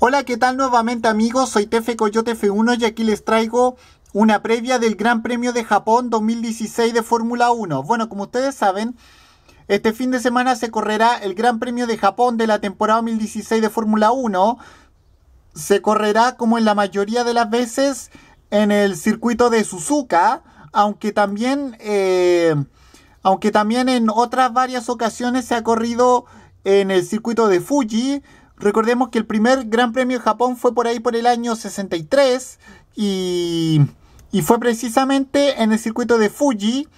Hola, ¿qué tal nuevamente amigos? Soy Tefe Coyote F1 y aquí les traigo una previa del Gran Premio de Japón 2016 de Fórmula 1. Bueno, como ustedes saben, este fin de semana se correrá el Gran Premio de Japón de la temporada 2016 de Fórmula 1. Se correrá como en la mayoría de las veces en el circuito de Suzuka, aunque también, eh, aunque también en otras varias ocasiones se ha corrido en el circuito de Fuji, Recordemos que el primer Gran Premio de Japón fue por ahí por el año 63 y, fue precisamente en el circuito de Fuji,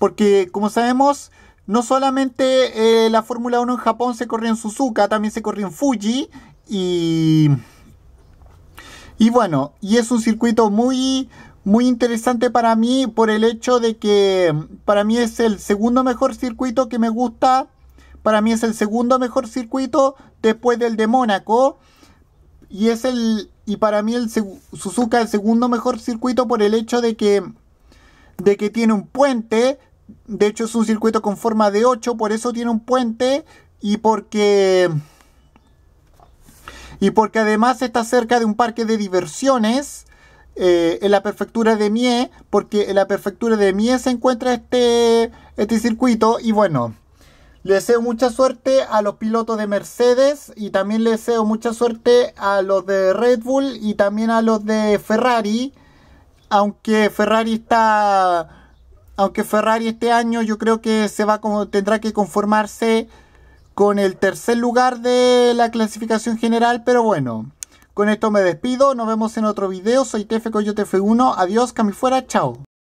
porque como sabemos, no solamente eh, la Fórmula 1 en Japón se corría en Suzuka, también se corría en Fuji y... Y bueno, y es un circuito muy, muy interesante para mí por el hecho de que para mí es el segundo mejor circuito que me gusta para mí es el segundo mejor circuito después del de Mónaco. Y es el. Y para mí el Suzuka el segundo mejor circuito por el hecho de que. de que tiene un puente. De hecho, es un circuito con forma de 8. Por eso tiene un puente. Y porque. Y porque además está cerca de un parque de diversiones. Eh, en la prefectura de Mie, porque en la prefectura de Mie se encuentra este, este circuito y bueno, le deseo mucha suerte a los pilotos de Mercedes y también le deseo mucha suerte a los de Red Bull y también a los de Ferrari. Aunque Ferrari está. Aunque Ferrari este año yo creo que se va como, tendrá que conformarse con el tercer lugar de la clasificación general, pero bueno. Con esto me despido, nos vemos en otro video. Soy Tefe Coyote F1. Adiós, cami fuera, chao.